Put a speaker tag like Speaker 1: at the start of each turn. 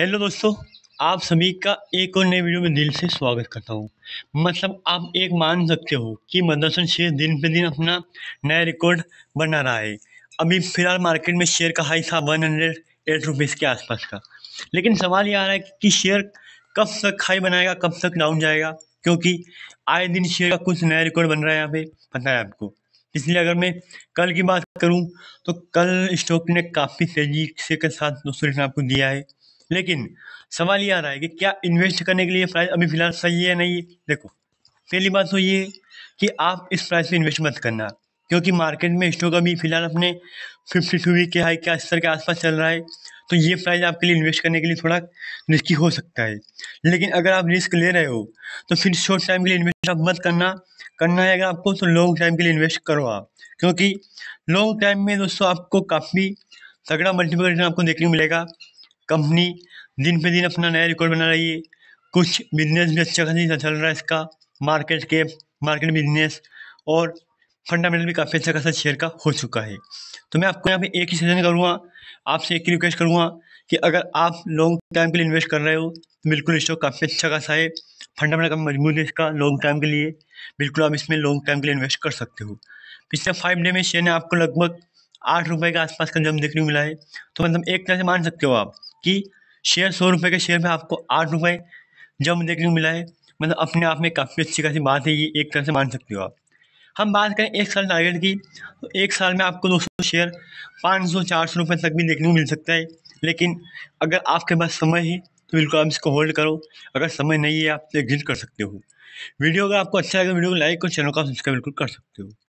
Speaker 1: hello दोस्तों आप सभी का एक और नए वीडियो में दिल से स्वागत करता हूँ मतलब आप एक मान सकते हो कि मदरसन शेयर दिन पे दिन अपना नया रिकॉर्ड बना रहा है अभी फ़िलहाल मार्केट में शेयर का हाई था वन हंड्रेड एट रुपीज़ के आसपास का लेकिन सवाल ये आ रहा है कि शेयर कब तक हाई बनाएगा कब तक डाउन जाएगा क्योंकि आए दिन शेयर का कुछ नया रिकॉर्ड बन रहा है यहाँ पे पता है आपको इसलिए अगर मैं कल की बात करूँ तो कल स्टॉक ने काफ़ी तेजी से के साथ दोस्तों आपको दिया है लेकिन सवाल ये आ रहा है कि क्या इन्वेस्ट करने के लिए प्राइस अभी फ़िलहाल सही है नहीं देखो पहली बात तो ये कि आप इस प्राइस पे इन्वेस्ट मत करना क्योंकि मार्केट में स्टॉक अभी फ़िलहाल अपने फिफ्टी टू वीक के हाई के स्तर के आसपास चल रहा है तो ये प्राइस आपके लिए इन्वेस्ट करने के लिए थोड़ा रिस्की हो सकता है लेकिन अगर आप रिस्क ले रहे हो तो फिर शॉर्ट टाइम के लिए इन्वेस्ट आप मत करना करना है अगर आपको तो लॉन्ग टाइम के लिए इन्वेस्ट करो आप क्योंकि लॉन्ग टाइम में दोस्तों आपको काफ़ी तगड़ा मल्टीपल रिटर्न आपको देखने को मिलेगा कंपनी दिन पे दिन अपना नया रिकॉर्ड बना रही है कुछ बिजनेस भी अच्छा खासा चल रहा है इसका मार्केट के मार्केट बिजनेस और फंडामेंटल भी काफ़ी अच्छा खासा शेयर का हो चुका है तो मैं आपको यहाँ पे एक ही सजेशन करूँगा आपसे एक ही रिक्वेस्ट करूँगा कि अगर आप लॉन्ग टाइम के लिए इन्वेस्ट कर रहे हो तो बिल्कुल स्टॉक काफ़ी अच्छा खासा है फंडामेंटल का मजबूत है इसका लॉन्ग टाइम के लिए बिल्कुल आप इसमें लॉन्ग टाइम के लिए इन्वेस्ट कर सकते हो पिछले फाइव डे में शेयर ने आपको लगभग आठ रुपये के आसपास का जम देखने को मिला है तो मतलब एक तरह से मान सकते हो आप कि शेयर सौ रुपये के शेयर में आपको आठ रुपये जम देखने को मिला है मतलब अपने आप में काफ़ी अच्छी खासी बात है ये एक तरह से मान सकते हो आप हम बात करें एक साल टारगेट की तो एक साल में आपको सौ शेयर पाँच सौ चार सौ रुपये तक भी देखने को मिल सकता है लेकिन अगर आपके पास समय है तो बिल्कुल आप इसको होल्ड करो अगर समय नहीं है आप तो एग्जिट कर सकते हो वीडियो अगर आपको अच्छा लगे वीडियो को लाइक और चैनल को सब्सक्राइब बिल्कुल कर सकते हो